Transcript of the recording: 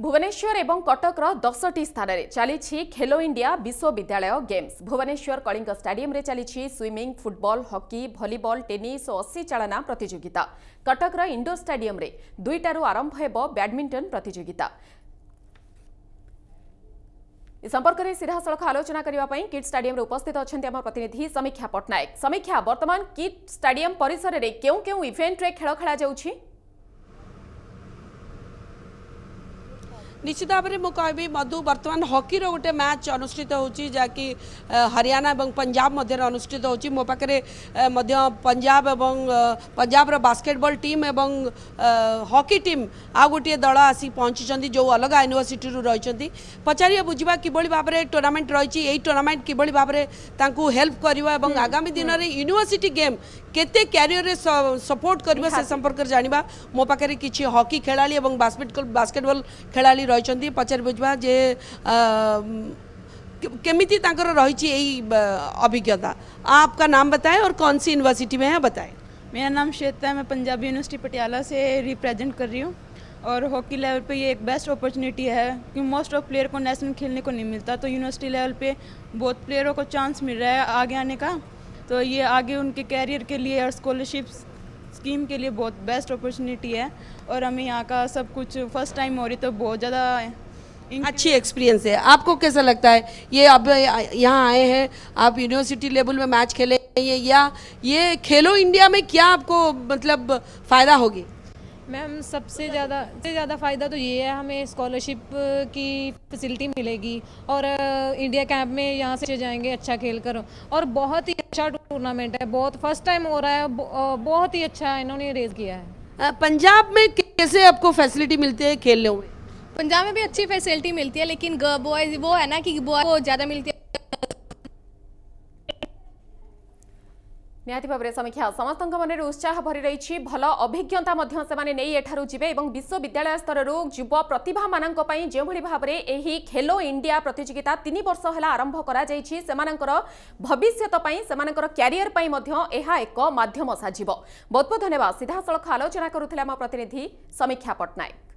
भुवनेश्वर एवं कटक दस टी स्थान चली खेलो इंडिया विश्वविद्यालय गेम्स भुवनेश्वर कलिंग स्टाडियम चली swimming football hockey volleyball tennis और अशी चाला प्रतिजोगिता कटक इंडोर स्टाडियम दुईटू आरंभ हो बैडमिंटन प्रतिजोगिता इस संपर्क में सीधा सड़क आलोचना करने किट स्टाडियम उस्थित अच्छा प्रतिनिधि समीक्षा पट्टनायक समीक्षा बर्तमान किट स्टाडियम परिसर में क्यों क्यों इभेन्टे खेल खेला जाएगी ନିଶ୍ଚିତ ଭାବରେ ମୁଁ କହିବି ମଧୁ ବର୍ତ୍ତମାନ ହକିର ଗୋଟେ ମ୍ୟାଚ୍ ଅନୁଷ୍ଠିତ ହେଉଛି ଯାହାକି ହରିୟାଣା ଏବଂ ପଞ୍ଜାବ ମଧ୍ୟରେ ଅନୁଷ୍ଠିତ ହେଉଛି ମୋ ପାଖରେ ମଧ୍ୟ ପଞ୍ଜାବ ଏବଂ ପଞ୍ଜାବର ବାସ୍କେଟବଲ୍ ଟିମ୍ ଏବଂ ହକି ଟିମ୍ ଆଉ ଗୋଟିଏ ଦଳ ଆସି ପହଞ୍ଚିଛନ୍ତି ଯେଉଁ ଅଲଗା ୟୁନିଭର୍ସିଟିରୁ ରହିଛନ୍ତି ପଚାରିବା ବୁଝିବା କିଭଳି ଭାବରେ ଟୁର୍ଣ୍ଣାମେଣ୍ଟ ରହିଛି ଏହି ଟୁର୍ଣ୍ଣାମେଣ୍ଟ କିଭଳି ଭାବରେ ତାଙ୍କୁ ହେଲ୍ପ କରିବ ଏବଂ ଆଗାମୀ ଦିନରେ ୟୁନିଭର୍ସିଟି ଗେମ୍ କେତେ କ୍ୟାରିୟରରେ ସପୋର୍ଟ କରିବ ସେ ସମ୍ପର୍କରେ ଜାଣିବା ମୋ ପାଖରେ କିଛି ହକି ଖେଳାଳି ଏବଂ ବାସ୍କେଟବଲ୍ ଖେଳାଳି रही पचार बुझा जे केमी रही यही अभिज्ञता आपका नाम बताएं और कौन सी यूनिवर्सिटी में है बताएं मेरा नाम श्वेता है मैं पंजाबी यूनिवर्सिटी पटियाला से रिप्रेजेंट कर रही हूँ और हॉकी लेवल पे ये एक बेस्ट अपॉर्चुनिटी है कि मोस्ट ऑफ प्लेयर को नेशनल खेलने को नहीं मिलता तो यूनिवर्सिटी लेवल पे बहुत प्लेयरों को चांस मिल रहा है आगे आने का तो ये आगे उनके कैरियर के लिए और स्कॉलरशिप्स स्कीम के लिए बहुत बेस्ट अपॉर्चुनिटी है और हमें यहाँ का सब कुछ फर्स्ट टाइम हो रही तो बहुत ज़्यादा अच्छी एक्सपीरियंस है आपको कैसा लगता है ये अब यहाँ आए हैं आप यूनिवर्सिटी लेवल में मैच खेले हैं या ये खेलो इंडिया में क्या आपको मतलब फ़ायदा होगी मैम सबसे ज़्यादा सबसे ज़्यादा फ़ायदा तो ये है हमें स्कॉलरशिप की फैसिलिटी मिलेगी और इंडिया कैंप में यहाँ से जाएंगे अच्छा खेल कर और बहुत ही अच्छा टूर्नामेंट है बहुत फर्स्ट टाइम हो रहा है बहुत ही अच्छा इन्होंने रेज किया है पंजाब में कैसे आपको फैसिलिटी मिलती है खेलने में पंजाब में भी अच्छी फैसिलिटी मिलती है लेकिन बॉयज़ वो है ना कि बॉय को ज़्यादा मिलती है নিয়তি ভাবে समीक्षा সমস্ত কাৰৰ উৎসাহ ভৰি ৰৈছে ভাল অভিজ্ঞতা মধ্য সেমানে নেই এঠাৰু জিবে আৰু বিশ্ববিদ্যালয় স্তৰৰ যুৱ প্ৰতিভা মানাক পই যে বুলি ভাবে এইহি খেলো ইণ্ডিয়া প্ৰতিযোগিতা ৩ বছৰ হলা আৰম্ভ কৰা যায় চি সেমানকৰ ভৱিষ্যত পই সেমানকৰ কেৰিয়াৰ পই মধ্য এহা এক মাধ্যম সাজিব বহুত বহুত ধন্যবাদ সিধা সলখা আলোচনা কৰুতলা আমা প্ৰতিনিধি समीक्षा পটনা